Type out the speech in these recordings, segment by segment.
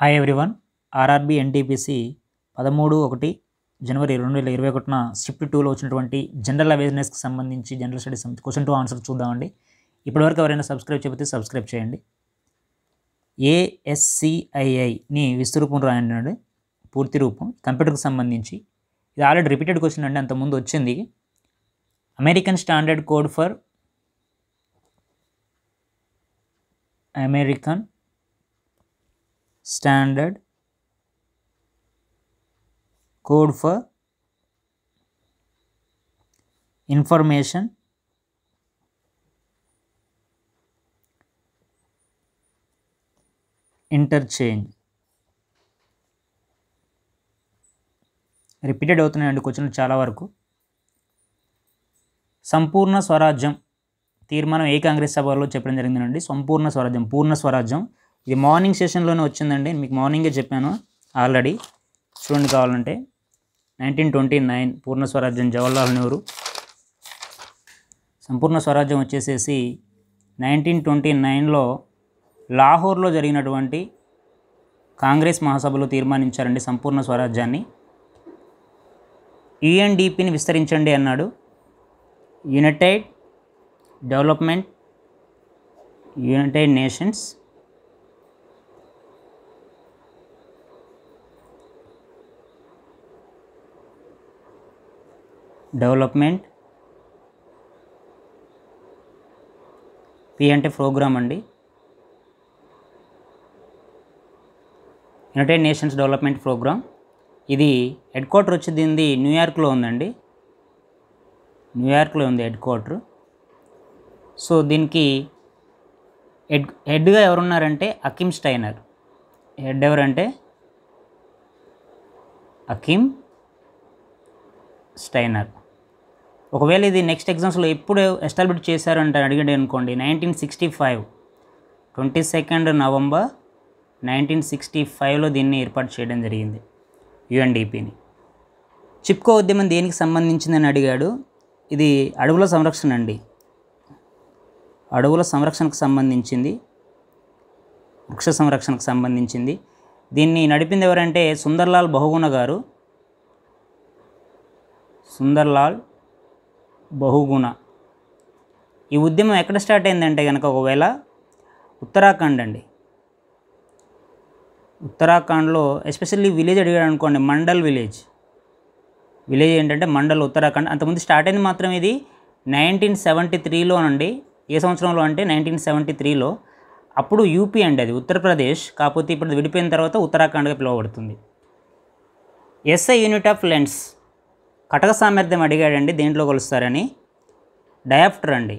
hi everyone RRB NTPC పదమూడు ఒకటి జనవరి రెండు వేల ఇరవై ఒకటిన షిఫ్ట్ టూలో వచ్చినటువంటి జనరల్ అవేర్నెస్కి సంబంధించి general studies question to answer చూద్దామండి ఇప్పటివరకు ఎవరైనా సబ్స్క్రైబ్ చేయకపోతే సబ్స్క్రైబ్ చేయండి ఏఎస్సిఐఐని విస్తృపం రాయండి పూర్తి రూపం కంప్యూటర్కి సంబంధించి ఇది ఆల్రెడీ రిపీటెడ్ క్వశ్చన్ అండి అంతకుముందు వచ్చింది American standard code for American standard code for information interchange repeated అవుతున్నాయండి క్వశ్చన్లు చాలా వరకు సంపూర్ణ స్వరాజ్యం తీర్మానం ఏ కాంగ్రెస్ సభలో చెప్పడం జరిగిందండి సంపూర్ణ స్వరాజ్యం పూర్ణ స్వరాజ్యం ఇది మార్నింగ్ సెషన్లోనే వచ్చిందండి మీకు మార్నింగే చెప్పాను ఆల్రెడీ చూడండి కావాలంటే నైన్టీన్ ట్వంటీ నైన్ పూర్ణ స్వరాజ్యం జవహర్లాల్ నెహ్రూ సంపూర్ణ స్వరాజ్యం వచ్చేసేసి నైన్టీన్ ట్వంటీ నైన్లో లాహోర్లో జరిగినటువంటి కాంగ్రెస్ మహాసభలో తీర్మానించారండి సంపూర్ణ స్వరాజ్యాన్ని యుఎన్డిపిని e విస్తరించండి అన్నాడు united development united nations development P అంటే ప్రోగ్రామ్ అండి యునైటెడ్ నేషన్స్ డెవలప్మెంట్ ప్రోగ్రామ్ ఇది హెడ్ క్వార్టర్ వచ్చింది న్యూయార్క్లో ఉందండి న్యూయార్క్లో ఉంది హెడ్ క్వార్టర్ సో దీనికి హెడ్ హెడ్గా ఎవరున్నారంటే అకిమ్ స్టైనర్ హెడ్ ఎవరంటే అకిమ్ స్టైనర్ ఒకవేళ ఇది నెక్స్ట్ ఎగ్జామ్స్లో ఎప్పుడు ఎస్టాబ్లిష్ చేశారంటే అడిగండి అనుకోండి nineteen sixty five twenty second November nineteen sixty ఫైవ్లో దీన్ని ఏర్పాటు చేయడం జరిగింది యుఎన్డిపిని చిప్కో ఉద్యమం దేనికి సంబంధించిందని అడిగాడు ఇది అడవుల సంరక్షణ అండి అడవుల సంరక్షణకు సంబంధించింది వృక్ష సంరక్షణకు సంబంధించింది దీన్ని నడిపింది ఎవరంటే సుందర్లాల్ బహుగుణ గారు సుందర్లాల్ బహుగుణ ఈ ఉద్యమం ఎక్కడ స్టార్ట్ అయిందంటే కనుక ఒకవేళ ఉత్తరాఖండ్ అండి ఉత్తరాఖండ్లో ఎస్పెషల్లీ విలేజ్ అడిగాడు అనుకోండి మండల్ విలేజ్ విలేజ్ ఏంటంటే మండల్ ఉత్తరాఖండ్ అంతకుముందు స్టార్ట్ అయింది మాత్రం ఇది నైన్టీన్ సెవెంటీ త్రీలో అండి ఏ సంవత్సరంలో అంటే నైన్టీన్ సెవెంటీ త్రీలో అప్పుడు యూపీ అండి అది ఉత్తరప్రదేశ్ కాకపోతే ఇప్పుడు విడిపోయిన తర్వాత ఉత్తరాఖండ్గా పిలువబడుతుంది ఎస్ఐ యూనిట్ ఆఫ్ లెన్స్ కటక సామర్థ్యం అడిగాడండి దేంట్లో కొలుస్తారని డయాప్టర్ అండి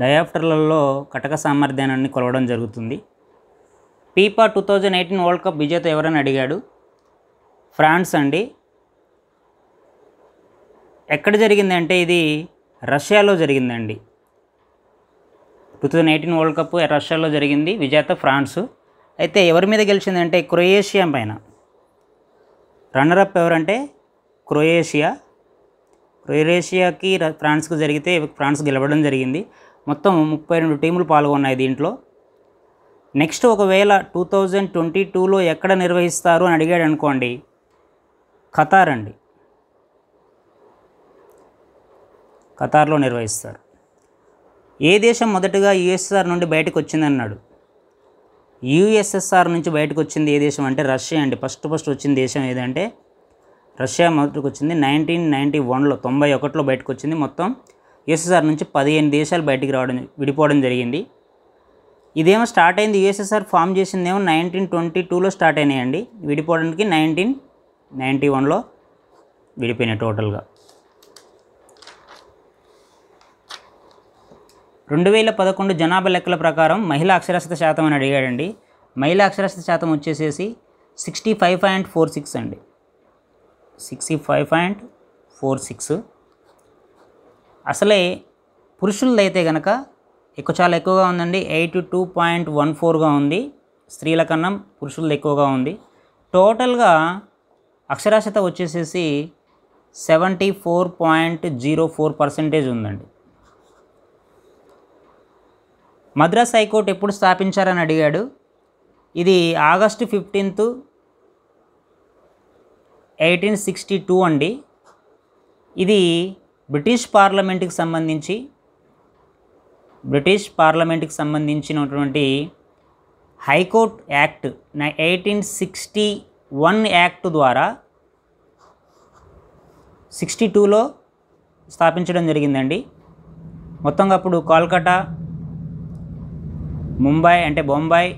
డయాప్టర్లలో కటక సామర్థ్యాన్ని కొలవడం జరుగుతుంది FIFA two thousand eighteen world cup విజేత ఎవరని అడిగాడు ఫ్రాన్స్ అండి ఎక్కడ జరిగిందంటే ఇది రష్యాలో జరిగిందండి two thousand eighteen world cup రష్యాలో జరిగింది విజేత ఫ్రాన్స్ అయితే ఎవరి మీద గెలిచిందంటే క్రొయేషియా పైన అప్ ఎవరంటే క్రొయేషియా క్రొయేషియాకి ఫ్రాన్స్కు జరిగితే ఫ్రాన్స్ గెలవడం జరిగింది మొత్తం ముప్పై రెండు టీములు పాల్గొన్నాయి దీంట్లో నెక్స్ట్ ఒకవేళ టూ థౌజండ్ ట్వంటీ టూలో ఎక్కడ నిర్వహిస్తారు అని అడిగాడు అనుకోండి ఖతార్ అండి ఖతార్లో నిర్వహిస్తారు ఏ దేశం మొదటగా యుఎస్ఆర్ నుండి బయటకు వచ్చిందన్నాడు యూఎస్ఎస్ఆర్ నుంచి బయటకు వచ్చింది ఏ దేశం అంటే రష్యా అండి ఫస్ట్ ఫస్ట్ వచ్చిన దేశం ఏదంటే రష్యా మొదటికి వచ్చింది నైన్టీన్ నైంటీ వన్లో తొంభై ఒకటిలో బయటకు వచ్చింది మొత్తం యుఎస్ఎస్ఆర్ నుంచి పదిహేను దేశాలు బయటికి రావడం విడిపోవడం జరిగింది ఇదేమో స్టార్ట్ అయింది యూఎస్ఎస్ఆర్ ఫామ్ చేసిందేమో నైన్టీన్ ట్వంటీ టూలో స్టార్ట్ అయినాయండి విడిపోవడానికి నైన్టీన్ నైంటీ వన్లో విడిపోయినాయి టోటల్గా రెండు వేల పదకొండు జనాభా లెక్కల ప్రకారం మహిళా అక్షరాస్యత శాతం అని అడిగాడండి మహిళా అక్షరాస్యత శాతం వచ్చేసేసి sixty five point four six అండి sixty five point four six అసలే పురుషులదైతే కనుక ఎక్కువ చాలా ఎక్కువగా ఉందండి ఎయిటీ టూ పాయింట్ వన్ ఫోర్గా ఉంది స్త్రీల కన్నా పురుషులది ఎక్కువగా ఉంది టోటల్గా అక్షరాస్యత వచ్చేసేసి seventy four point zero four percentage ఉందండి మద్రాస్ హైకోర్టు ఎప్పుడు స్థాపించారని అడిగాడు ఇది August fifteenth eighteen sixty two అండి ఇది బ్రిటిష్ పార్లమెంట్కి సంబంధించి బ్రిటిష్ పార్లమెంట్కి సంబంధించినటువంటి high court act eighteen sixty one act ద్వారా సిక్స్టీ టూలో స్థాపించడం జరిగిందండి మొత్తంగా అప్పుడు కోల్కటా ముంబై అంటే బొంబాయి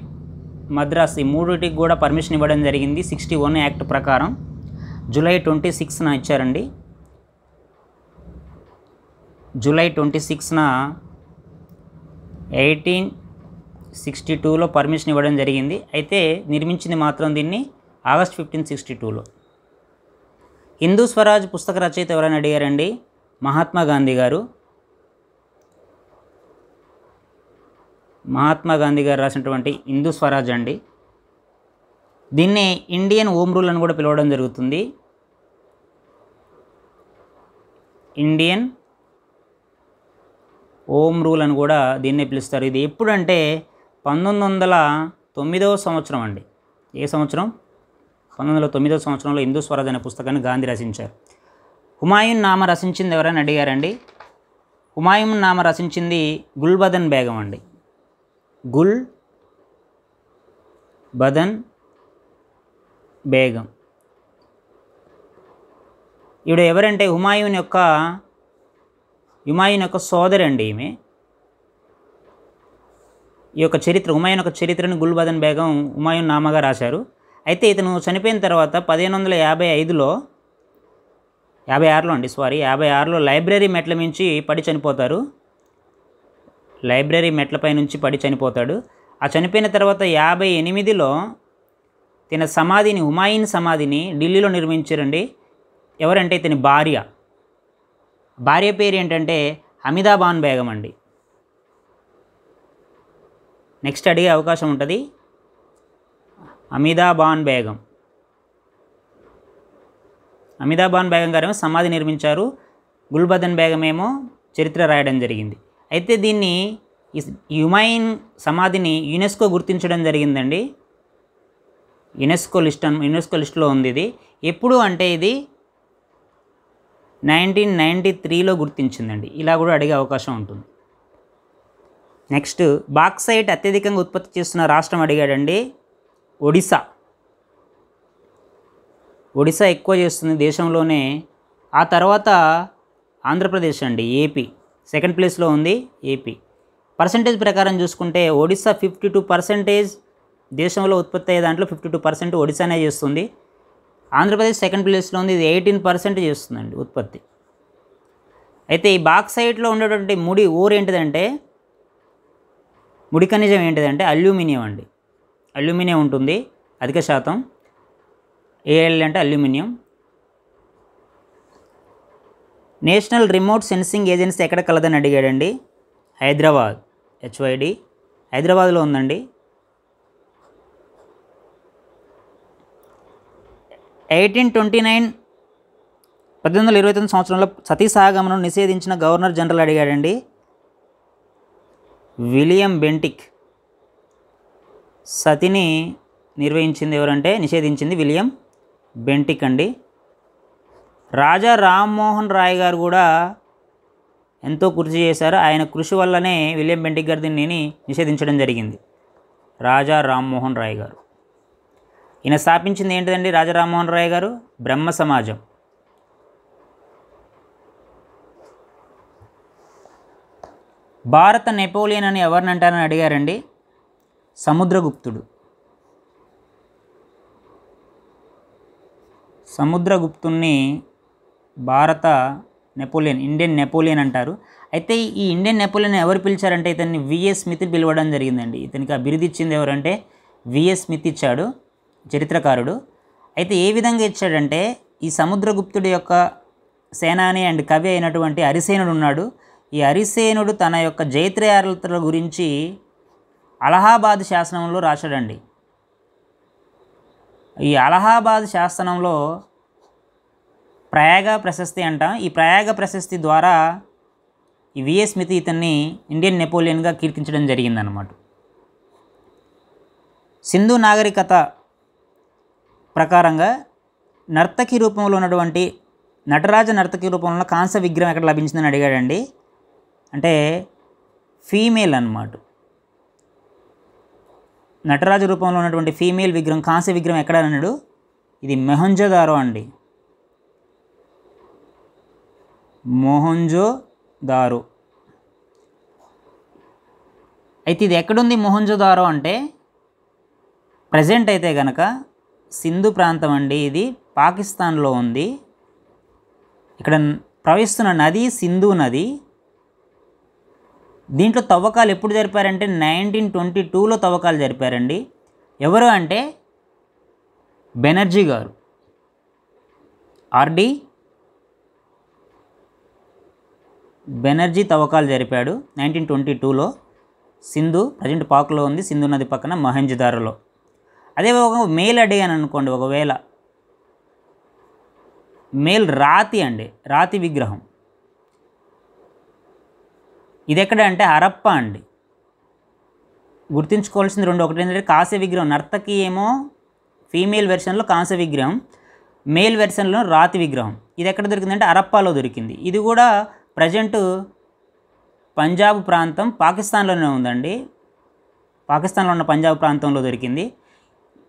మద్రాస్ ఈ మూడుటికి కూడా పర్మిషన్ ఇవ్వడం జరిగింది సిక్స్టీ వన్ యాక్ట్ ప్రకారం జూలై ట్వంటీ సిక్స్న ఇచ్చారండి జూలై ట్వంటీ సిక్స్న ఎయిటీన్ సిక్స్టీ టూలో పర్మిషన్ ఇవ్వడం జరిగింది అయితే నిర్మించింది మాత్రం దీన్ని ఆగస్ట్ ఫిఫ్టీన్ సిక్స్టీ టూలో హిందూ స్వరాజ్ పుస్తక రచయిత ఎవరైనా అడిగారండి మహాత్మా గాంధీ గారు మహాత్మా గాంధీ గారు రాసినటువంటి హిందూ స్వరాజ్ అండి దీన్ని ఇండియన్ హోమ్ రూల్ అని కూడా పిలవడం జరుగుతుంది ఇండియన్ హోమ్ రూల్ అని కూడా దీన్నే పిలుస్తారు ఇది ఎప్పుడంటే పంతొమ్మిది వందల తొమ్మిదవ సంవత్సరం అండి ఏ సంవత్సరం పంతొమ్మిది వందల తొమ్మిదవ సంవత్సరంలో హిందూ స్వరాజ్ అనే పుస్తకాన్ని గాంధీ రచించారు హుమాయూన్ నామ రచించింది ఎవరైనా అడిగారండి హుమాయూన్ నామ రచించింది గుల్బదన్ బేగం అండి గుల్ బదన్ బేగం ఈవిడ ఎవరంటే హుమాయూన్ యొక్క హుమాయూన్ యొక్క సోదరి అండి ఈమె ఈ యొక్క చరిత్ర హుమాయూన్ యొక్క చరిత్రను గుల్బదన్ బేగం హుమాయూన్ నామగా రాశారు అయితే ఇతను చనిపోయిన తర్వాత పదిహేను వందల యాభై ఐదులో యాభై ఆరులో అండి సారీ యాభై ఆరులో లైబ్రరీ మెట్ల మించి పడి చనిపోతారు లైబ్రరీ మెట్లపై నుంచి పడి చనిపోతాడు ఆ చనిపోయిన తర్వాత యాభై ఎనిమిదిలో తన సమాధిని హుమాయిన్ సమాధిని ఢిల్లీలో నిర్మించారండి ఎవరంటే ఇతని భార్య భార్య పేరు ఏంటంటే అమిదాబాన్ బేగం అండి నెక్స్ట్ అడిగే అవకాశం ఉంటుంది అమిదాబాన్ బేగం అమిదాబాన్ బేగం గారేమో సమాధి నిర్మించారు గుల్బదన్ బేగమేమో చరిత్ర రాయడం జరిగింది అయితే దీన్ని హ్యుమైన్ సమాధిని యునెస్కో గుర్తించడం జరిగిందండి యునెస్కో లిస్ట్ యునెస్కో లిస్టులో ఉంది ఇది ఎప్పుడు అంటే ఇది నైన్టీన్ నైంటీ త్రీలో గుర్తించిందండి ఇలా కూడా అడిగే అవకాశం ఉంటుంది నెక్స్ట్ బాక్సైట్ అత్యధికంగా ఉత్పత్తి చేస్తున్న రాష్ట్రం అడిగాడండి ఒడిశా ఒడిశా ఎక్కువ చేస్తుంది దేశంలోనే ఆ తర్వాత ఆంధ్రప్రదేశ్ అండి ఏపీ సెకండ్ ప్లేస్లో ఉంది ఏపీ పర్సంటేజ్ ప్రకారం చూసుకుంటే ఒడిస్సా ఫిఫ్టీ టూ పర్సెంటేజ్ దేశంలో ఉత్పత్తి అయ్యే దాంట్లో ఫిఫ్టీ టూ పర్సెంట్ ఒడిశానే చేస్తుంది ఆంధ్రప్రదేశ్ సెకండ్ ప్లేస్లో ఉంది ఇది ఎయిటీన్ పర్సెంట్ చేస్తుందండి ఉత్పత్తి అయితే ఈ బాక్స్ సైట్లో ఉండేటువంటి ముడి ఊరు ఏంటిదంటే ముడి ఖనిజం ఏంటిదంటే అల్యూమినియం అండి అల్యూమినియం ఉంటుంది అధిక శాతం ఏఎల్ అంటే aluminium national remote sensing agency ఎక్కడ కలదని అడిగాడండి హైదరాబాద్ హెచ్వైడి హైదరాబాద్లో ఉందండి ఎయిటీన్ ట్వంటీ నైన్ పద్దెనిమిది వందల ఇరవై తొమ్మిది సంవత్సరంలో సతీసాగమను నిషేధించిన గవర్నర్ జనరల్ అడిగాడండి విలియం బెంటిక్ సతిని నిర్వహించింది ఎవరంటే నిషేధించింది విలియం బెంటిక్ అండి రాజా రామ్మోహన్ రాయ్ గారు కూడా ఎంతో కృషి చేశారు ఆయన కృషి వల్లనే విలియం బెంటిక్ గారు దీన్ని నిషేధించడం జరిగింది రాజా రామ్మోహన్ రాయ్ గారు ఈయన స్థాపించింది ఏంటిదండి రాజా రామ్మోహన్ రాయ్ గారు బ్రహ్మ సమాజం భారత నెపోలియన్ అని ఎవరిని అంటారని అడిగారండి సముద్రగుప్తుడు సముద్రగుప్తుణ్ణి భారత నెపోలియన్ ఇండియన్ నెపోలియన్ అంటారు అయితే ఈ ఇండియన్ నెపోలియన్ ఎవరు పిలిచారంటే ఇతన్ని విఎస్ స్మిత్ పిలవడం జరిగిందండి ఇతనికి ఆ ఇచ్చింది ఎవరంటే విఎస్ స్మిత్ ఇచ్చాడు చరిత్రకారుడు అయితే ఏ విధంగా ఇచ్చాడంటే ఈ సముద్రగుప్తుడి యొక్క సేనాని అండ్ కవి అయినటువంటి అరిసేనుడు ఉన్నాడు ఈ అరిసేనుడు తన యొక్క జైత్రయాత్రల గురించి అలహాబాద్ శాసనంలో రాశాడండి ఈ అలహాబాద్ శాసనంలో ప్రయాగ ప్రశస్తి అంట ఈ ప్రయాగ ప్రశస్తి ద్వారా ఈ విఎస్ స్మితి ఇతన్ని ఇండియన్ నెపోలియన్గా కీర్తించడం జరిగిందనమాట సింధు నాగరికత ప్రకారంగా నర్తకి రూపంలో ఉన్నటువంటి నటరాజ నర్తకి రూపంలో కాంస విగ్రహం ఎక్కడ లభించిందని అడిగాడండి అంటే ఫీమేల్ అనమాట నటరాజ రూపంలో ఉన్నటువంటి ఫీమేల్ విగ్రహం కాంస్య విగ్రహం ఎక్కడ అన్నాడు ఇది మెహంజదారో అండి మోహంజో దారు అయితే ఇది ఎక్కడుంది మోహంజో దారో అంటే ప్రజెంట్ అయితే గనక సింధు ప్రాంతం అండి ఇది పాకిస్తాన్లో ఉంది ఇక్కడ ప్రవహిస్తున్న నది సింధు నది దీంట్లో తవ్వకాలు ఎప్పుడు జరిపారంటే నైన్టీన్ ట్వంటీ టూలో తవ్వకాలు జరిపారండి ఎవరు అంటే బెనర్జీ గారు ఆర్డీ బెనర్జీ తవ్వకాలు జరిపాడు నైన్టీన్ ట్వంటీ టూలో సింధు ప్రజెంట్ పాక్లో ఉంది సింధు నది పక్కన మహంజుదారులో అదే ఒక మేల్ అని అనుకోండి ఒకవేళ మేల్ రాతి అండి రాతి విగ్రహం ఇది ఎక్కడ అంటే హరప్ప అండి గుర్తుంచుకోవాల్సింది రెండు ఒకటి ఏంటంటే కాస విగ్రహం నర్తకి ఏమో ఫీమేల్ వెర్షన్లో కాంస విగ్రహం మేల్ వెర్షన్లో రాతి విగ్రహం ఇది ఎక్కడ దొరికిందంటే అరప్పాలో దొరికింది ఇది కూడా ప్రజెంట్ పంజాబ్ ప్రాంతం పాకిస్తాన్లోనే ఉందండి పాకిస్తాన్లో ఉన్న పంజాబ్ ప్రాంతంలో దొరికింది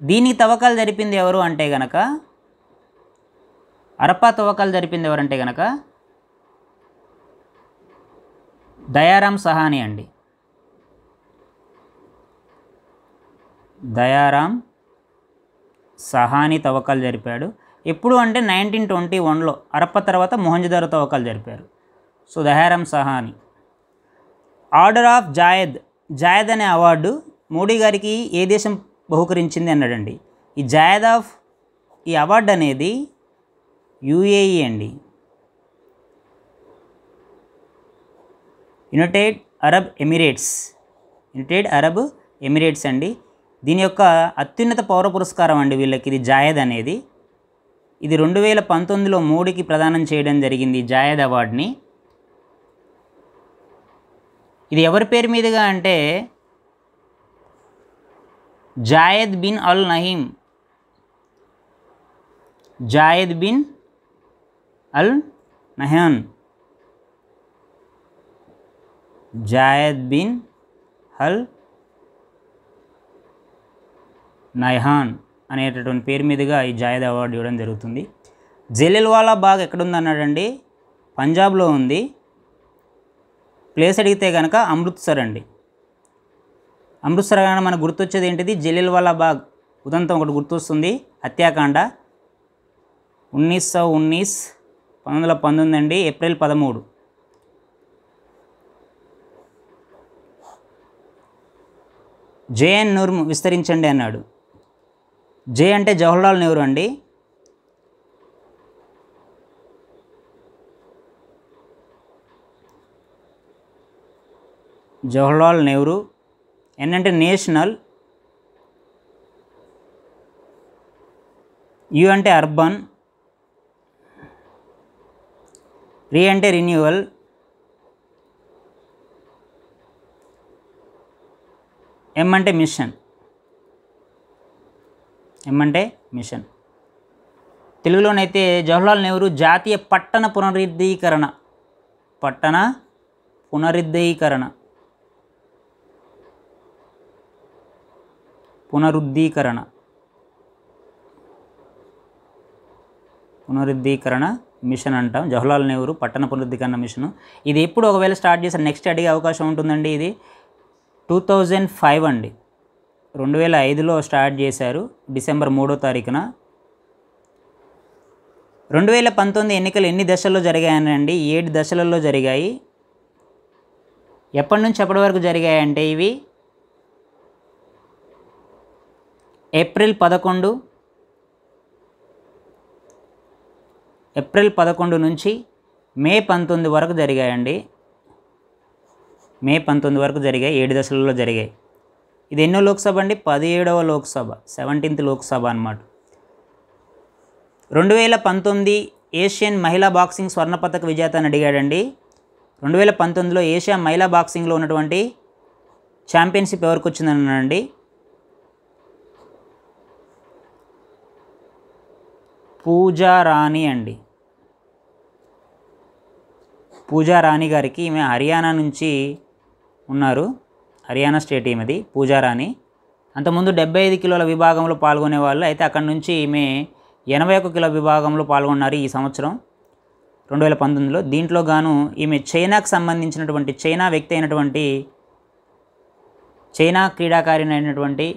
దీనికి తవ్వకాలు జరిపింది ఎవరు అంటే గనక అరప్పా తవ్వకాలు జరిపింది ఎవరంటే గనక దయారాం సహాని అండి దయారాం సహాని తవ్వకాలు జరిపాడు ఎప్పుడు అంటే నైన్టీన్ ట్వంటీ వన్లో అరప్ప తర్వాత మొహంజదారు తవ్వకాలు జరిపారు సుధారం Sahni order of Zayed Zayed అనే అవార్డు మోడీ గారికి ఏ దేశం బహుకరించింది అన్నాడండి ఈ జాయద్ ఆఫ్ ఈ అవార్డు అనేది యుఏఈ అండి United Arab Emirates United Arab Emirates అండి దీని యొక్క అత్యున్నత పౌర పురస్కారం అండి వీళ్ళకి ఇది జాయద్ అనేది ఇది రెండు వేల పంతొమ్మిదిలో మోడీకి ప్రదానం చేయడం జరిగింది జాయద్ అవార్డుని ఇది ఎవరి పేరు మీదుగా అంటే Zayed bin Al Nahyan Zayed bin Al Nahyan Zayed bin Al Nahyan అనేటటువంటి పేరు మీదుగా ఈ జాయద్ అవార్డు ఇవ్వడం జరుగుతుంది జలిల్వాలా బాగ్ ఎక్కడుందన్నాడండి పంజాబ్లో ఉంది ప్లేస్ అడిగితే కనుక అమృత్సర్ అండి అమృత్సర్ కానీ మనకు గుర్తొచ్చేది ఏంటిది జలీల్వాలా బాగ్ ఉదంతం ఒకటి గుర్తొస్తుంది హత్యాకాండ ఉన్నీస్ సౌ ఉన్నీస్ పంతొమ్మిది వందల పంతొమ్మిది అండి ఏప్రిల్ పదమూడు జేఎన్ నూర్ విస్తరించండి అన్నాడు జే అంటే జవహర్లాల్ నెహ్రూ అండి జవహర్లాల్ నెహ్రూ ఎన్ అంటే నేషనల్ యు అంటే అర్బన్ రీ అంటే రిన్యూవల్ ఎం అంటే మిషన్ ఎం అంటే మిషన్ తెలుగులోనైతే జవహర్లాల్ నెహ్రూ జాతీయ పట్టణ పునరుద్ధీకరణ పట్టణ పునరుద్ధీకరణ పునరుద్ధీకరణ పునరుద్ధీకరణ మిషన్ అంటాం జవహర్లాల్ నెహ్రూ పట్టణ పునరుద్ధీకరణ మిషన్ ఇది ఎప్పుడు ఒకవేళ స్టార్ట్ చేసిన నెక్స్ట్ అడిగే అవకాశం ఉంటుందండి ఇది టూ థౌజండ్ ఫైవ్ అండి రెండు వేల ఐదులో స్టార్ట్ చేశారు డిసెంబర్ మూడో తారీఖున రెండు వేల పంతొమ్మిది ఎన్నికలు ఎన్ని దశల్లో జరిగాయనండి ఏడు దశలలో జరిగాయి ఎప్పటి నుంచి ఎప్పటి వరకు జరిగాయంటే ఇవి ఏప్రిల్ పదకొండు ఏప్రిల్ పదకొండు నుంచి మే పంతొమ్మిది వరకు జరిగాయండి మే పంతొమ్మిది వరకు జరిగాయి ఏడు దశలలో జరిగాయి ఇది ఎన్నో లోక్సభ అండి పదిహేడవ లోక్సభ సెవెంటీన్త్ లోక్సభ అనమాట రెండు వేల పంతొమ్మిది ఏషియన్ మహిళా బాక్సింగ్ స్వర్ణ పథక విజేత అని అడిగాడండి రెండు వేల పంతొమ్మిదిలో ఏషియా మహిళా బాక్సింగ్లో ఉన్నటువంటి ఛాంపియన్షిప్ ఎవరికి వచ్చిందనండి పూజారాణి అండి పూజారాణి గారికి ఈమె హర్యానా నుంచి ఉన్నారు హర్యానా స్టేట్ ఈమెది పూజారాణి అంతకుముందు డెబ్బై ఐదు కిలోల విభాగంలో పాల్గొనే వాళ్ళు అయితే అక్కడి నుంచి ఈమె ఎనభై ఒక కిలో విభాగంలో పాల్గొన్నారు ఈ సంవత్సరం రెండు వేల పంతొమ్మిదిలో దీంట్లో గాను ఈమె చైనాకు సంబంధించినటువంటి చైనా వ్యక్తి అయినటువంటి చైనా క్రీడాకారిణి అయినటువంటి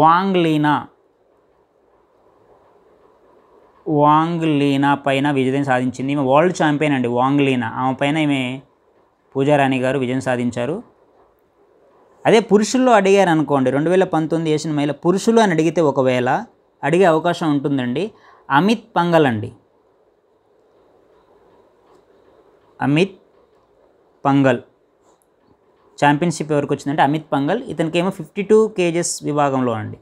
వాంగ్లీనా వాంగ్ లీనా పైన విజయం సాధించింది ఈమె వరల్డ్ ఛాంపియన్ అండి వాంగ్ లీనా ఆమె పైన ఈమె పూజారాణి గారు విజయం సాధించారు అదే పురుషుల్లో అడిగారు అనుకోండి రెండు వేల పంతొమ్మిది ఏసిన మహిళ పురుషులు అని అడిగితే ఒకవేళ అడిగే అవకాశం ఉంటుందండి అమిత్ పంగల్ అండి అమిత్ పంగల్ ఛాంపియన్షిప్ ఎవరికి వచ్చిందంటే అమిత్ పంగల్ ఇతనికేమో ఫిఫ్టీ టూ కేజెస్ విభాగంలో అండి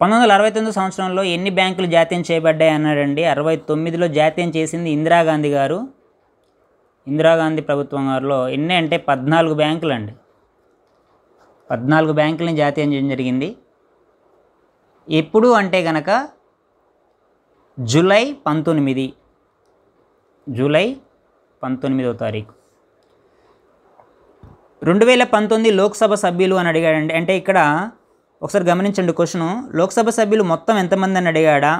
పంతొమ్మిది వందల అరవై తొమ్మిది సంవత్సరంలో ఎన్ని బ్యాంకులు జాతీయం చేయబడ్డాయి అన్నాడండి అరవై తొమ్మిదిలో జాతీయం చేసింది ఇందిరాగాంధీ గారు ఇందిరాగాంధీ ప్రభుత్వం గారిలో ఎన్ని అంటే పద్నాలుగు బ్యాంకులు అండి పద్నాలుగు బ్యాంకులను జాతీయం చేయడం జరిగింది ఎప్పుడు అంటే గనక జూలై పంతొమ్మిది జూలై పంతొమ్మిదవ తారీఖు రెండు వేల పంతొమ్మిది లోక్సభ సభ్యులు అని అడిగాడండి అంటే ఇక్కడ ఒకసారి గమనించండి క్వశ్చను లోక్సభ సభ్యులు మొత్తం ఎంతమంది అని అడిగాడా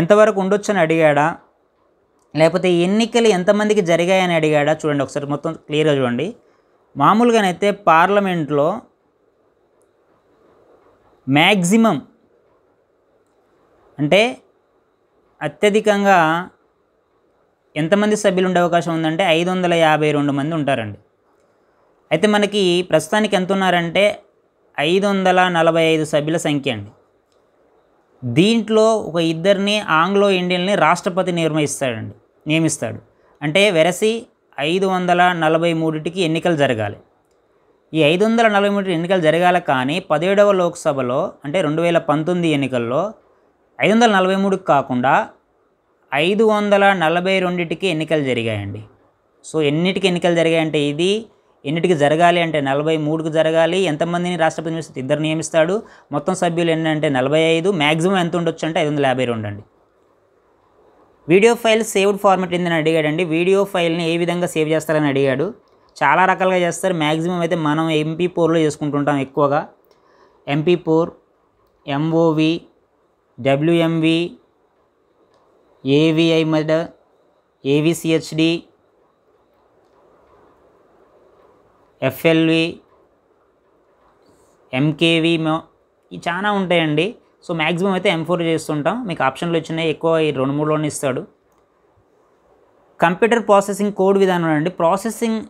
ఎంతవరకు ఉండొచ్చు అని అడిగాడా లేకపోతే ఎన్నికలు ఎంతమందికి జరిగాయని అడిగాడా చూడండి ఒకసారి మొత్తం క్లియర్గా చూడండి మామూలుగానైతే పార్లమెంట్లో మ్యాక్సిమం అంటే అత్యధికంగా ఎంతమంది సభ్యులు ఉండే అవకాశం ఉందంటే ఐదు వందల యాభై రెండు మంది ఉంటారండి అయితే మనకి ప్రస్తుతానికి ఎంత ఉన్నారంటే ఐదు వందల నలభై ఐదు సభ్యుల సంఖ్య అండి దీంట్లో ఒక ఇద్దరిని ఆంగ్లో ఇండియన్ని రాష్ట్రపతి నిర్ణయిస్తాడండి నియమిస్తాడు అంటే వెరసి ఐదు వందల నలభై మూడుటికి ఎన్నికలు జరగాలి ఈ ఐదు వందల నలభై మూడు ఎన్నికలు జరగాలి కానీ పదిహేడవ లోక్సభలో అంటే రెండు వేల పంతొమ్మిది ఎన్నికల్లో ఐదు వందల నలభై మూడుకి కాకుండా ఐదు వందల నలభై రెండుటికి ఎన్నికలు జరిగాయండి సో ఎన్నిటికి ఎన్నికలు జరిగాయంటే ఇది ఎన్నిటికి జరగాలి అంటే నలభై మూడుకు జరగాలి ఎంతమందిని రాష్ట్రపతి నియమిస్తాడు ఇద్దరు నియమిస్తాడు మొత్తం సభ్యులు ఎన్ని అంటే నలభై ఐదు మ్యాక్సిమం ఎంత ఉండొచ్చు అంటే ఐదు వందల యాభై రెండు అండి వీడియో ఫైల్ సేవ్డ్ ఫార్మెట్ ఏందని అడిగాడండి వీడియో ఫైల్ని ఏ విధంగా సేవ్ చేస్తారని అడిగాడు చాలా రకాలుగా చేస్తారు మ్యాక్సిమం అయితే మనం ఎంపీ ఫోర్లో చేసుకుంటుంటాం ఎక్కువగా MP four MOV WMV AVI మద ఏవిసిహెచ్డి ఎఫ్ఎల్వి ఎంకేవి చాలా ఉంటాయండి సో మ్యాక్సిమం అయితే ఎం ఫోర్ చేస్తుంటాం మీకు ఆప్షన్లు వచ్చినాయి ఎక్కువ ఈ రెండు మూడులోనే ఇస్తాడు కంప్యూటర్ ప్రాసెసింగ్ కోడ్ విధానం అండి ప్రాసెసింగ్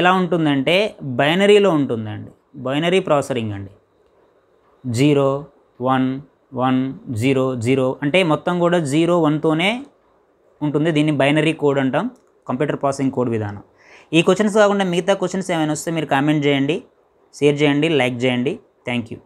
ఎలా ఉంటుందంటే బైనరీలో ఉంటుందండి బైనరీ ప్రాసెసింగ్ అండి zero one one zero zero అంటే మొత్తం కూడా జీరో వన్తోనే ఉంటుంది దీన్ని బైనరీ కోడ్ అంటాం కంప్యూటర్ ప్రాసెసింగ్ కోడ్ విధానం ఈ క్వశ్చన్స్ కాకుండా మిగతా క్వశ్చన్స్ ఏమైనా వస్తే మీరు కామెంట్ చేయండి షేర్ చేయండి లైక్ చేయండి థ్యాంక్ యూ